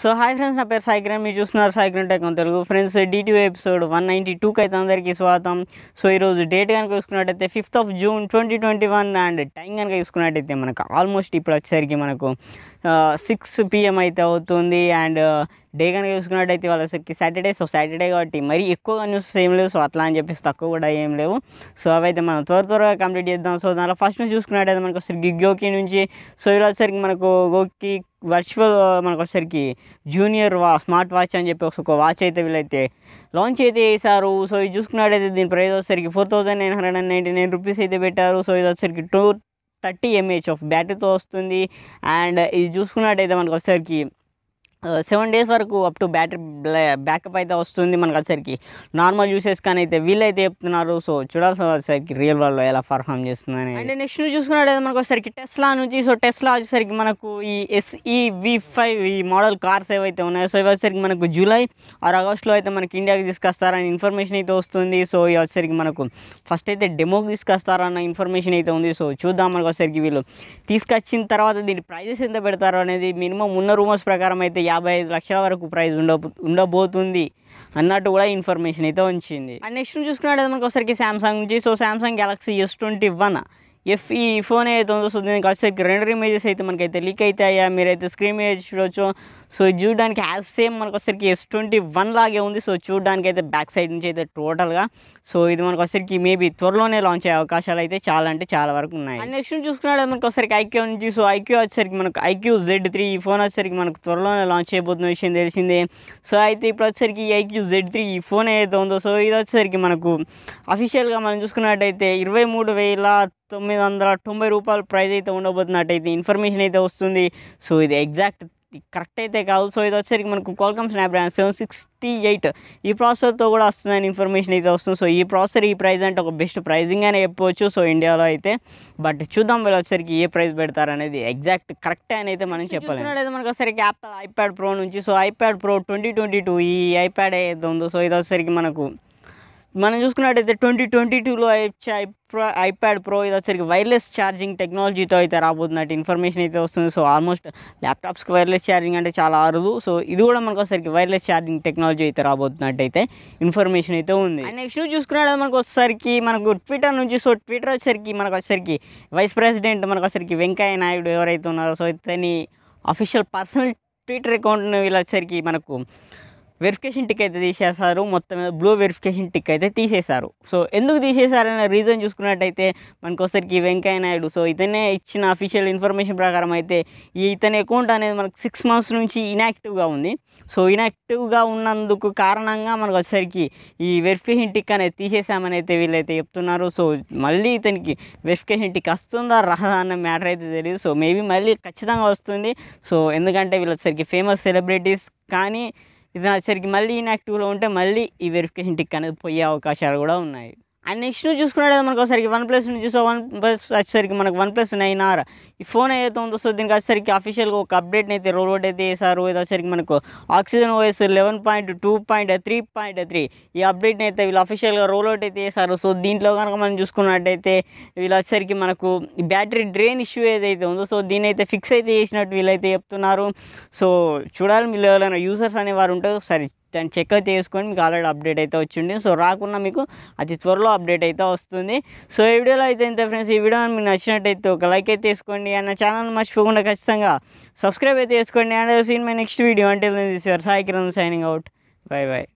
so hi friends నా పేరు సాయిగ్రామ్ మీరు చూస్తున్నారు Saigram tech Telugu friends D T episode one ninety టూకి అయితే అందరికీ స్వాగతం సో ఈరోజు డేట్ కనుక చూసుకున్నట్టయితే fifth of June twenty twenty one and time కనుక చూసుకున్నట్టయితే మనకు ఆల్మోస్ట్ ఇప్పుడు వచ్చేసరికి మనకు సిక్స్ పిఎం అయితే అవుతుంది అండ్ డే కనుక చూసుకున్నట్టయితే వాళ్ళకి సాటర్డే సో సాటర్డే కాబట్టి మరీ ఎక్కువగా న్యూస్ ఏం లేవు సో అట్లా అని చెప్పేసి తక్కువ కూడా ఏం లేవు సో అవైతే మనం త్వర త్వరగా కంప్లీట్ చేద్దాం సో దానిలో ఫస్ట్ న్యూస్ చూసుకున్నట్టయితే మనకు వచ్చేసరికి గోకి నుంచి సో ఇలా వచ్చేసరికి మనకు గోకి వర్చువల్ మనకు వచ్చేసరికి జూనియర్ వా స్మార్ట్ వాచ్ అని చెప్పి ఒక వాచ్ అయితే వీళ్ళైతే లాంచ్ అయితే వేసారు సో ఇది చూసుకున్నట్టయితే దీని ప్రైస్ వచ్చేసరికి four thousand nine hundred and ninety nine rupees అయితే పెట్టారు సో ఇది వచ్చేసరికి టూ థర్టీ ఎంఏహెచ్ ఆఫ్ బ్యాటరీతో వస్తుంది అండ్ ఇది చూసుకున్నట్టయితే మనకు ఒకసారికి సెవెన్ డేస్ వరకు అప్ టు బ్యాటరీ బ్యాకప్ అయితే వస్తుంది మనకు వచ్చరికి నార్మల్ యూసేజ్ కానీ అయితే వీళ్ళైతే చెప్తున్నారు సో చూడాల్సిన వచ్చేసరికి రియల్ వరల్డ్లో ఎలా పర్ఫామ్ చేస్తుందని అండ్ నెక్స్ట్ చూసుకున్నట్టు మనకు వచ్చేసరికి టెస్లా నుంచి సో టెస్లా వచ్చేసరికి మనకు ఈ ఎస్ఈ వి ఫైవ్ ఈ మోడల్ కార్స్ ఏవైతే ఉన్నాయో సో ఇవి వచ్చేసరికి మనకు జూలై ఆర్ ఆగస్ట్లో అయితే మనకి ఇండియాకి తీసుకొస్తారని ఇన్ఫర్మేషన్ అయితే వస్తుంది సో ఇవి వచ్చేసరికి మనకు ఫస్ట్ అయితే డెమోకి తీసుకొస్తారన్న ఇన్ఫర్మేషన్ అయితే ఉంది సో చూద్దాం మనకు వచ్చేసరికి వీళ్ళు తీసుకొచ్చిన తర్వాత దీని ప్రైజెస్ ఎంత పెడతారు అనేది మినిమం ఉన్న రూమర్స్ ప్రకారం అయితే యాభై ఐదు లక్షల వరకు ప్రైజ్ ఉండ ఉండబోతుంది అన్నట్టు కూడా ఇన్ఫర్మేషన్ అయితే వచ్చింది అండ్ నెక్స్ట్ చూసుకున్నాడు మనకు ఒకసారికి శాంసంగ్ నుంచి so Samsung Galaxy S twenty one F ఈ ఫోన్ అయితే ఉందో సో దీనికి వచ్చేసరికి రెండు ఇమేజెస్ అయితే మనకైతే లీక్ అయితే అయ్యా మీరైతే స్క్రీన్ మీద చూడొచ్చు సో ఇది చూడడానికి యాజ్ సేమ్ మనకు వచ్చరికి ఎస్ ట్వంటీ వన్ లాగే ఉంది సో చూడడానికి అయితే బ్యాక్ సైడ్ నుంచి అయితే టోటల్గా సో ఇది మనకు వచ్చరికి మేబీ త్వరలోనే లాంచ్ అయ్యే అవకాశాలు అయితే చాలా అంటే చాలా వరకు ఉన్నాయి అండ్ నెక్స్ట్ చూసుకున్నాడు మనకు ఒకసారికి ఐక్యూ నుంచి సో ఐక్యూ వచ్చేసరికి మనకు ఐక్యూ జెడ్ త్రీ ఈ ఫోన్ వచ్చేసరికి మనకు త్వరలోనే లాంచ్ అయిపోతున్న విషయం తెలిసిందే సో అయితే ఇప్పుడు వచ్చేసరికి ఐక్యూ జెడ్ త్రీ ఈ ఫోన్ ఏదైతే ఉందో సో ఇది వచ్చేసరికి మనకు అఫీషియల్గా మనం చూసుకున్నట్టయితే ఇరవై మూడు వేల తొమ్మిది వందల తొంభై రూపాయల ప్రైస్ అయితే ఉండబోతున్నట్టయితే ఇన్ఫర్మేషన్ అయితే వస్తుంది సో ఇది ఎగ్జాక్ట్ కరెక్ట్ అయితే కాదు సో ఇది వచ్చేసరికి మనకు Qualcomm Snapdragon seven sixty eight ఈ ప్రాసెసర్తో కూడా వస్తుందని ఇన్ఫర్మేషన్ అయితే వస్తుంది సో ఈ ప్రాసెసర్ ఈ ప్రైస్ అంటే ఒక బెస్ట్ ప్రైజింగ్ అనే చెప్పవచ్చు సో ఇండియాలో అయితే బట్ చూద్దాం వీళ్ళు వచ్చేసరికి ఏ ప్రైస్ పెడతారనేది ఎగ్జాక్ట్ కరెక్ట్ అని అయితే మనం చెప్పాలి అయితే మనకు వచ్చేసరికి యాపిల్ ఐప్యాడ్ ప్రో నుంచి so iPad Pro twenty twenty two ఈ ఐప్యాడ్ ఏదో ఉందో సో ఇది వచ్చేసరికి మనకు మనం చూసుకున్నట్టయితే ట్వంటీ ట్వంటీ టూలో వచ్చే ప్రో ఐప్యాడ్ ప్రో ఇది వచ్చరికి వైర్లెస్ ఛార్జింగ్ టెక్నాలజీతో అయితే రాబోతున్నట్టు ఇన్ఫర్మేషన్ అయితే వస్తుంది సో ఆల్మోస్ట్ ల్యాప్టాప్స్కి వైర్లెస్ ఛార్జింగ్ అంటే చాలా అరుదు సో ఇది కూడా మనకు వచ్చరికి వైర్లెస్ ఛార్జింగ్ టెక్నాలజీ అయితే రాబోతున్నట్టు అయితే ఇన్ఫర్మేషన్ అయితే ఉంది నెక్స్ట్ నెక్స్ట్ చూసుకున్నట్టు మనకు వచ్చేసరికి మనకు ట్విట్టర్ నుంచి సో ట్విట్టర్ వచ్చేసరికి మనకు వచ్చరికి వైస్ ప్రెసిడెంట్ మనకు వచ్చేసరికి వెంకయ్య నాయుడు ఎవరైతే ఉన్నారో సో ఇతని అఫీషియల్ పర్సనల్ ట్విట్టర్ అకౌంట్ని వీళ్ళొచ్చేసరికి మనకు వెరిఫికేషన్ టిక్ అయితే తీసేశారు మొత్తం మీద బ్లూ వెరిఫికేషన్ టిక్ అయితే తీసేశారు సో ఎందుకు తీసేశారనే రీజన్ చూసుకున్నట్టయితే మనకొసరికి వెంకయ్య నాయుడు సో ఇతనే ఇచ్చిన అఫీషియల్ ఇన్ఫర్మేషన్ ప్రకారం అయితే ఈ ఇతని అకౌంట్ అనేది మనకు సిక్స్ మంత్స్ నుంచి ఇనాక్టివ్గా ఉంది సో ఇనాక్టివ్గా ఉన్నందుకు కారణంగా మనకు వచ్చేసరికి ఈ వెరిఫికేషన్ టిక్ అనేది తీసేసామని అయితే వీళ్ళైతే చెప్తున్నారు సో మళ్ళీ ఇతనికి వెరిఫికేషన్ టిక్ వస్తుందా రాదా అన్న మ్యాటర్ అయితే తెలియదు సో మేబీ మళ్ళీ ఖచ్చితంగా వస్తుంది సో ఎందుకంటే వీళ్ళొచ్చేసరికి ఫేమస్ సెలబ్రిటీస్ కానీ ఇది వచ్చేసరికి మళ్ళీ ఇన్యాక్టివ్లో ఉంటే మళ్ళీ ఈ వెరిఫికేషన్ టిక్ అనేది పోయే అవకాశాలు కూడా ఉన్నాయి అండ్ నెక్స్ట్ నువ్వు చూసుకున్నాడు మనకు ఒకసారి వన్ ప్లస్ నుంచి చూసావు వన్ ప్లస్ వచ్చేసరికి మనకు వన్ ప్లస్ నైన్ ఆర్ ఈ ఫోన్ ఏదైతే ఉందో సో దీనికి వచ్చేసరికి అఫీషియల్గా ఒక అప్డేట్ అయితే రోల్ అవుట్ అయితే వేసారు ఇది వచ్చేసరికి మనకు Oxygen OS eleven point two point three point three ఈ అప్డేట్ని అయితే వీళ్ళు అఫీషియల్గా రోల్ అవుట్ అయితే వేసారు సో దీంట్లో కనుక మనం చూసుకున్నట్టయితే వీళ్ళు వచ్చేసరికి మనకు బ్యాటరీ డ్రైన్ ఇష్యూ ఏదైతే ఉందో సో దీని అయితే ఫిక్స్ అయితే చేసినట్టు వీళ్ళైతే చెప్తున్నారు సో చూడాలి మీరు ఎవరైనా యూజర్స్ అనేవారు ఉంటారు సరే దాన్ని చెక్ అయితే చేసుకొని మీకు ఆల్రెడీ అప్డేట్ అయితే వచ్చింది సో రాకుండా మీకు అతి త్వరలో అప్డేట్ అయితే వస్తుంది సో ఈ వీడియోలో అయితే ఇంత ఫ్రెండ్స్ ఈ వీడియో మీకు నచ్చినట్టయితే ఒక లైక్ అయితే తీసుకోండి అన్న ఛానల్ మర్చిపోకుండా ఖచ్చితంగా సబ్స్క్రైబ్ అయితే చేసుకోండి and see in my next video అంటే సాయికి your Sai Kiran signing out bye by